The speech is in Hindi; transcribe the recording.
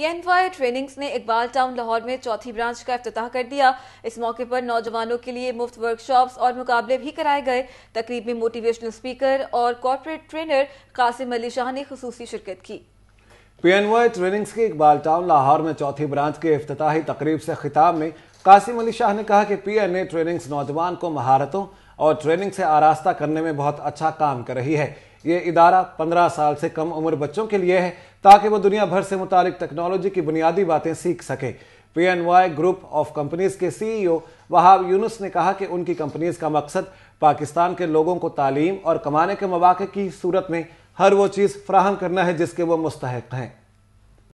पीएनवाई ट्रेनिंग्स ने इकबाल टाउन लाहौर में चौथी ब्रांच का अफ्ताह कर दिया इस मौके पर नौजवानों के लिए मुफ्त वर्कशॉप्स और मुकाबले भी कराए गए तकरीब में मोटिवेशनल स्पीकर और कॉरपोरेट ट्रेनर कासिम अली शाह ने खसूसी शिरकत की पीएनवाई ट्रेनिंग्स के इकबाल टाउन लाहौर में चौथी ब्रांच के अफ्ताही तकरीब से खिताब में कासिम अली शाह ने कहा कि पीएनए ट्रेनिंग्स नौजवान को महारतों और ट्रेनिंग से आरास्ता करने में बहुत अच्छा काम कर रही है ये इदारा 15 साल से कम उम्र बच्चों के लिए है ताकि वो दुनिया भर से मुतालिक टेक्नोलॉजी की बुनियादी बातें सीख सकें पीएनवाई ग्रुप ऑफ कंपनीज के सीईओ e वहाब यूनुस ने कहा कि उनकी कंपनीज का मकसद पाकिस्तान के लोगों को तालीम और कमाने के मौाक़े की सूरत में हर वो चीज़ फ्राहम करना है जिसके वो मुस्तक हैं